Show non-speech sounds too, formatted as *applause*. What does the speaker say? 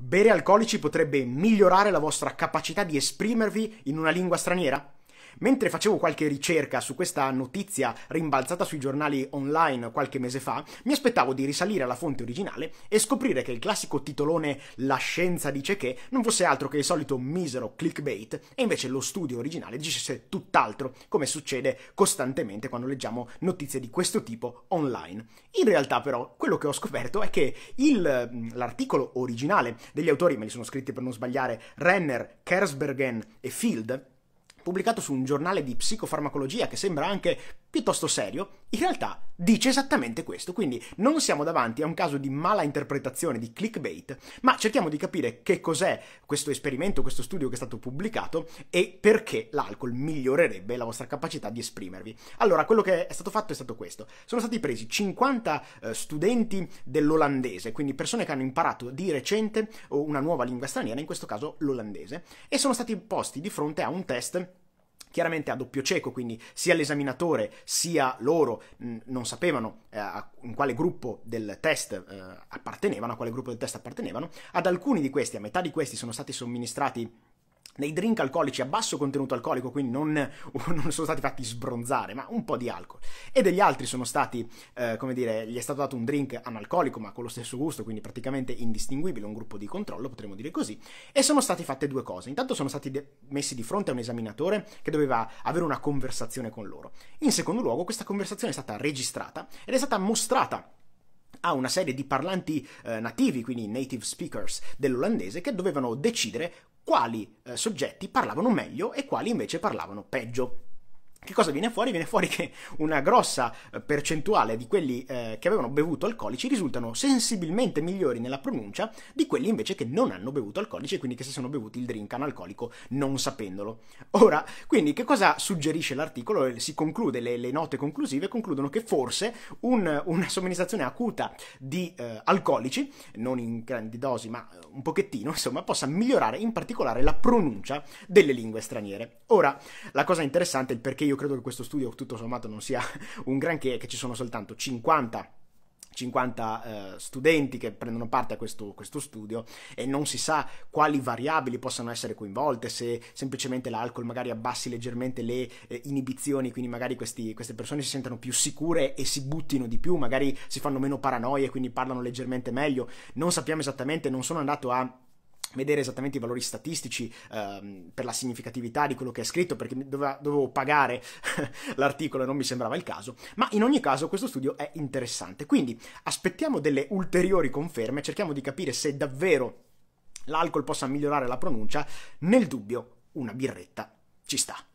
Bere alcolici potrebbe migliorare la vostra capacità di esprimervi in una lingua straniera? Mentre facevo qualche ricerca su questa notizia rimbalzata sui giornali online qualche mese fa, mi aspettavo di risalire alla fonte originale e scoprire che il classico titolone La scienza dice che non fosse altro che il solito misero clickbait e invece lo studio originale dicesse tutt'altro, come succede costantemente quando leggiamo notizie di questo tipo online. In realtà però quello che ho scoperto è che il, mm, l'articolo originale degli autori, me li sono scritti per non sbagliare, Renner, Kersbergen e Field, pubblicato su un giornale di psicofarmacologia che sembra anche piuttosto serio, in realtà dice esattamente questo. Quindi non siamo davanti a un caso di mala interpretazione, di clickbait, ma cerchiamo di capire che cos'è questo esperimento, questo studio che è stato pubblicato e perché l'alcol migliorerebbe la vostra capacità di esprimervi. Allora, quello che è stato fatto è stato questo. Sono stati presi 50 eh, studenti dell'olandese, quindi persone che hanno imparato di recente una nuova lingua straniera, in questo caso l'olandese, e sono stati posti di fronte a un test chiaramente a doppio cieco, quindi sia l'esaminatore sia loro mh, mm, non sapevano eh, a, in quale gruppo del test eh, appartenevano, a quale gruppo del test appartenevano, ad alcuni di questi, a metà di questi sono stati somministrati nei drink alcolici a basso contenuto alcolico, quindi non, *laughs* non sono stati fatti sbronzare, ma un po' di alcol. E degli altri sono stati, eh, come dire, gli è stato dato un drink analcolico, ma con lo stesso gusto, quindi praticamente indistinguibile, un gruppo di controllo, potremmo dire così. E sono state fatte due cose. Intanto sono stati de- messi di fronte a un esaminatore che doveva avere una conversazione con loro. In secondo luogo, questa conversazione è stata registrata ed è stata mostrata a una serie di parlanti eh, nativi, quindi native speakers dell'olandese, che dovevano decidere quali eh, soggetti parlavano meglio e quali invece parlavano peggio. Che cosa viene fuori? Viene fuori che una grossa eh, percentuale di quelli eh, che avevano bevuto alcolici risultano sensibilmente migliori nella pronuncia di quelli invece che non hanno bevuto alcolici e quindi che si sono bevuti il drink analcolico non sapendolo. Ora, quindi che cosa suggerisce l'articolo? Eh, si conclude, le, le note conclusive concludono che forse un, una somministrazione acuta di eh, alcolici, non in grandi dosi ma eh, un pochettino, insomma, possa migliorare in particolare la pronuncia delle lingue straniere. Ora, la cosa interessante è il perché io credo che questo studio tutto sommato non sia *laughs* un granché, che ci sono soltanto 50 50 eh, studenti che prendono parte a questo, questo, studio e non si sa quali variabili possano essere coinvolte, se semplicemente l'alcol magari abbassi leggermente le eh, inibizioni, quindi magari questi, queste persone si sentano più sicure e si buttino di più, magari si fanno meno paranoie, quindi parlano leggermente meglio, non sappiamo esattamente, non sono andato a vedere esattamente i valori statistici ehm, per la significatività di quello che è scritto perché doveva, dovevo pagare *laughs* l'articolo e non mi sembrava il caso ma in ogni caso questo studio è interessante quindi aspettiamo delle ulteriori conferme cerchiamo di capire se davvero l'alcol possa migliorare la pronuncia nel dubbio una birretta ci sta